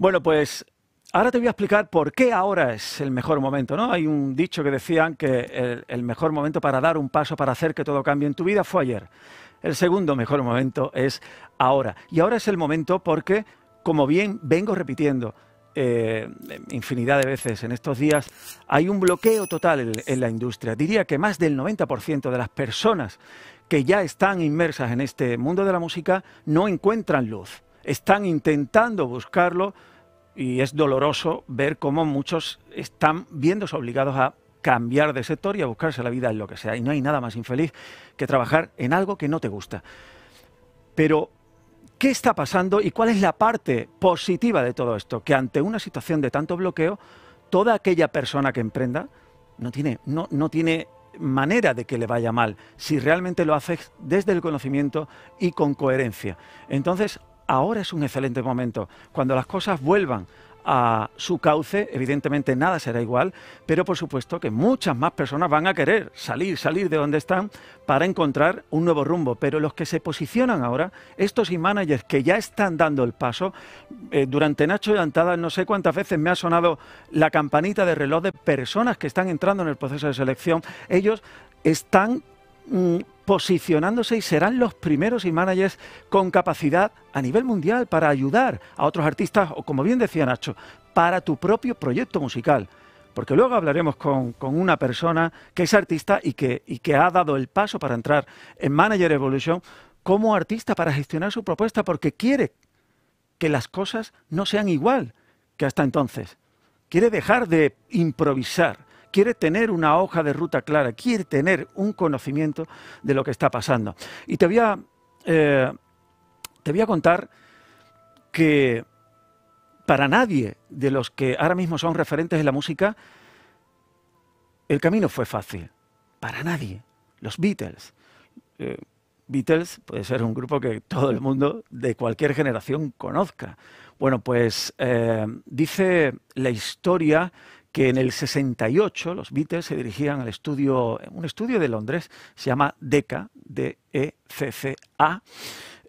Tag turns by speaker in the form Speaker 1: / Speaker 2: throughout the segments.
Speaker 1: Bueno, pues ahora te voy a explicar por qué ahora es el mejor momento, ¿no? Hay un dicho que decían que el, mejor momento para dar un paso, para hacer que todo cambie en tu vida fue ayer. El segundo mejor momento es ahora. Y ahora es el momento porque, como bien vengo repitiendo, eh, infinidad de veces en estos días, hay un bloqueo total en, en la industria. Diría que más del 90% de las personas que ya están inmersas en este mundo de la música no encuentran luz están intentando buscarlo y es doloroso ver cómo muchos están viéndose obligados a cambiar de sector y a buscarse la vida en lo que sea. Y no hay nada más infeliz que trabajar en algo que no te gusta. Pero, ¿qué está pasando y cuál es la parte positiva de todo esto? Que ante una situación de tanto bloqueo, toda aquella persona que emprenda no tiene, no, tiene manera de que le vaya mal, si realmente lo haces desde el conocimiento y con coherencia. Entonces, ahora es un excelente momento. Cuando las cosas vuelvan a su cauce, evidentemente nada será igual, pero por supuesto que muchas más personas van a querer salir, salir de donde están para encontrar un nuevo rumbo. Pero los que se posicionan ahora, estos y e managers que ya están dando el paso, eh, durante Nacho y Antada no sé cuántas veces me ha sonado la campanita de reloj de personas que están entrando en el proceso de selección, ellos están Mm, posicionándose y serán los primeros y managers con capacidad a nivel mundial para ayudar a otros artistas o, como bien decía Nacho, para tu propio proyecto musical. Porque luego hablaremos con, una persona que es artista y que, y que ha dado el paso para entrar en Manager Evolution como artista para gestionar su propuesta porque quiere que las cosas no sean igual que hasta entonces. Quiere dejar de improvisar quiere tener una hoja de ruta clara, quiere tener un conocimiento de lo que está pasando. Y te voy a, eh, te voy a contar que para nadie de los que ahora mismo son referentes de la música, el camino fue fácil. Para nadie. Los Beatles. Eh, Beatles puede ser un grupo que todo el mundo de cualquier generación conozca. Bueno, pues eh, dice la historia que en el 68 los Beatles se dirigían al estudio, un estudio de Londres, se llama DECA, D-E-C-C-A,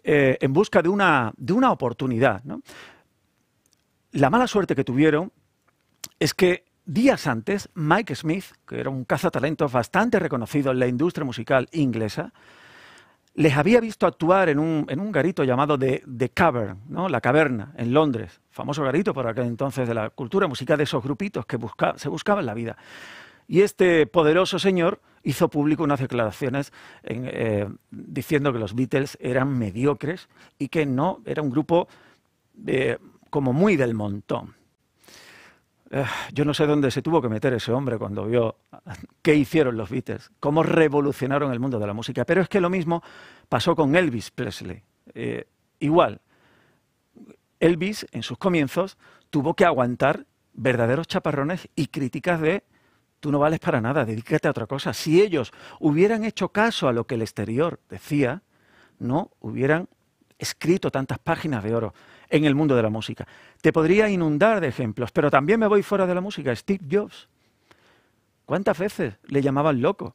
Speaker 1: e eh, en busca de una, de oportunidad. La mala suerte que tuvieron es que días antes Mike Smith, que era un cazatalentos bastante reconocido en la industria musical inglesa, les había visto actuar en un, en un garito llamado The, The, Cavern, ¿no? La Caverna, en Londres, famoso garito por aquel entonces de la cultura musical de esos grupitos que se buscaban la vida. Y este poderoso señor hizo público unas declaraciones eh, diciendo que los Beatles eran mediocres y que no, era un grupo eh, como muy del montón. Ah, yo no sé dónde se tuvo que meter ese hombre cuando vio qué hicieron los Beatles, cómo revolucionaron el mundo de la música. Pero es que lo mismo pasó con Elvis Presley. Eh, igual, Elvis en sus comienzos tuvo que aguantar verdaderos chaparrones y críticas de tú no vales para nada, dedícate a otra cosa. Si ellos hubieran hecho caso a lo que el exterior decía, no hubieran escrito tantas páginas de oro en el mundo de la música. Te podría inundar de ejemplos, pero también me voy fuera de la música. Steve Jobs. ¿Cuántas veces le llamaban loco?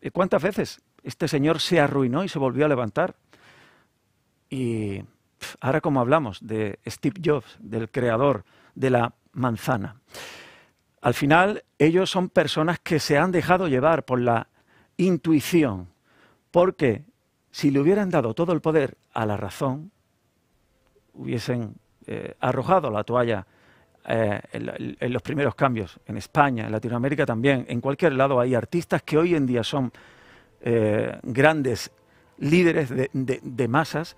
Speaker 1: Eh, ¿Cuántas veces este señor se arruinó y se volvió a levantar? Y ahora como hablamos de Steve Jobs, del creador de la manzana. Al final, ellos son personas que se han dejado llevar por la intuición, porque si le hubieran dado todo el poder, a la razón, hubiesen eh, arrojado la toalla eh, en, los primeros cambios, en España, en Latinoamérica también, en cualquier lado hay artistas que hoy en día son eh, grandes líderes de, masas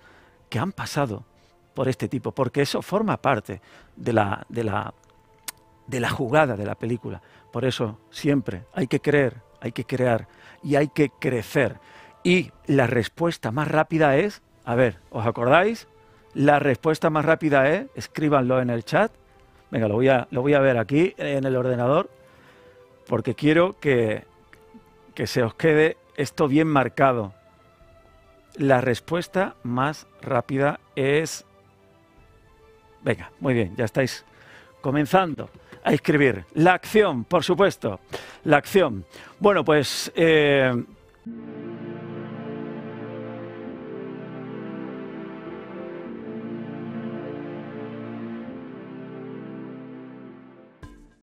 Speaker 1: que han pasado por este tipo, porque eso forma parte de la, la, de la jugada de la película. Por eso siempre hay que creer, hay que crear y hay que crecer. Y la respuesta más rápida es a ver, ¿os acordáis? La respuesta más rápida es, escríbanlo en el chat. Venga, lo voy a, lo voy a ver aquí en el ordenador, porque quiero que, se os quede esto bien marcado. La respuesta más rápida es... Venga, muy bien, ya estáis comenzando a escribir. La acción, por supuesto. La acción. Bueno, pues... Eh,